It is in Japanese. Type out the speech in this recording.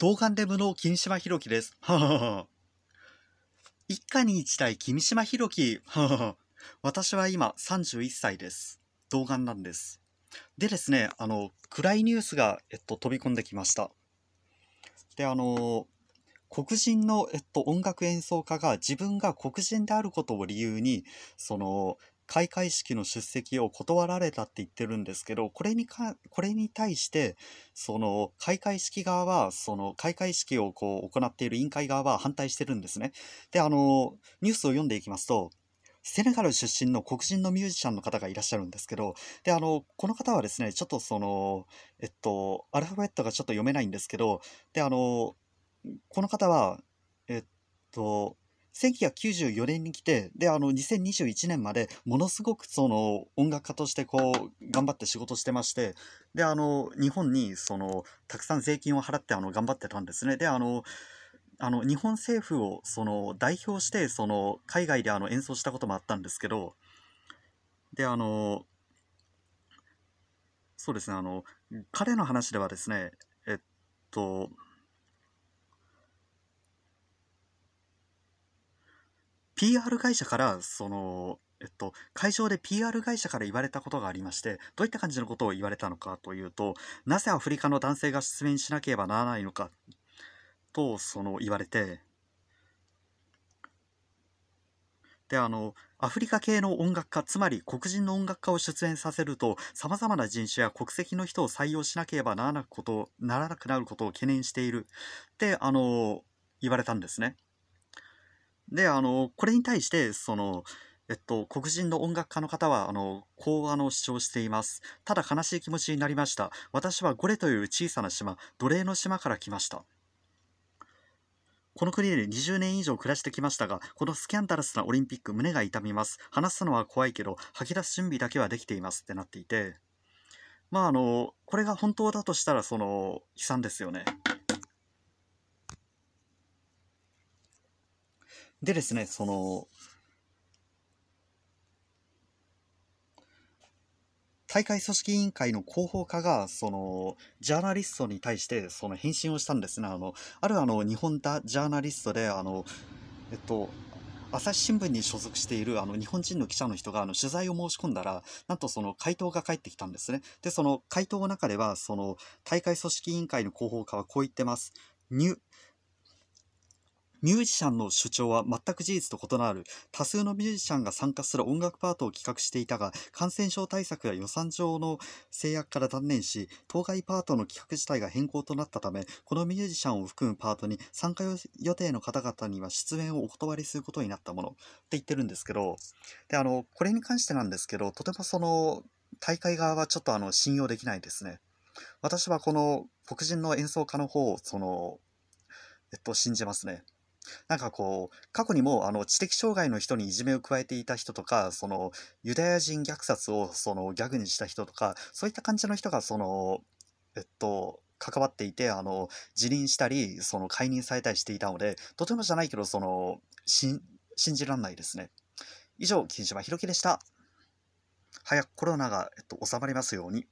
童顔デブの君島ひろきです。一家に一台君島ひろき。私は今31歳です。童顔なんです。でですね、あの、暗いニュースが、えっと、飛び込んできました。で、あの、黒人の、えっと、音楽演奏家が自分が黒人であることを理由に、その、開会式の出席を断られたって言ってるんですけど、これにか、これに対して、その、開会式側は、その、開会式をこう、行っている委員会側は反対してるんですね。で、あの、ニュースを読んでいきますと、セネガル出身の黒人のミュージシャンの方がいらっしゃるんですけど、で、あの、この方はですね、ちょっとその、えっと、アルファベットがちょっと読めないんですけど、で、あの、この方は、えっと、1994年に来てであの2021年までものすごくその音楽家としてこう頑張って仕事してましてであの日本にそのたくさん税金を払ってあの頑張ってたんですね。であのあの日本政府をその代表してその海外であの演奏したこともあったんですけどであのそうですねあの彼の話ではですねえっと PR 会社から、その、えっと、会場で PR 会社から言われたことがありまして、どういった感じのことを言われたのかというと、なぜアフリカの男性が出演しなければならないのか、と、その、言われて、で、あの、アフリカ系の音楽家、つまり黒人の音楽家を出演させると、様々な人種や国籍の人を採用しなければならなくことならなくなることを懸念しているって、あの、言われたんですね。で、あの、これに対して、その、えっと、黒人の音楽家の方は、あの、こうあの主張しています。ただ悲しい気持ちになりました。私はゴレという小さな島、奴隷の島から来ました。この国で20年以上暮らしてきましたが、このスキャンダラスなオリンピック、胸が痛みます。話すのは怖いけど、吐き出す準備だけはできていますってなっていて、まあ、あの、これが本当だとしたら、その、悲惨ですよね。でですね、その、大会組織委員会の広報課が、その、ジャーナリストに対して、その、返信をしたんですね。あの、あるあの、日本だジャーナリストで、あの、えっと、朝日新聞に所属しているあの日本人の記者の人があの取材を申し込んだら、なんとその回答が返ってきたんですね。で、その回答の中では、その大会組織委員会の広報課はこう言ってます。ミュージシャンの主張は全く事実と異なる。多数のミュージシャンが参加する音楽パートを企画していたが、感染症対策や予算上の制約から断念し、当該パートの企画自体が変更となったため、このミュージシャンを含むパートに参加予定の方々には出演をお断りすることになったものって言ってるんですけど、で、あの、これに関してなんですけど、とてもその、大会側はちょっとあの、信用できないですね。私はこの黒人の演奏家の方を、その、えっと、信じますね。なんかこう、過去にもあの知的障害の人にいじめを加えていた人とか、そのユダヤ人虐殺をそのギャグにした人とか、そういった感じの人が、その、えっと、関わっていて、あの、辞任したり、その解任されたりしていたので、とてもじゃないけど、その、信じらんないですね。以上、金島ひろきでした。早くコロナが、えっと、収まりますように。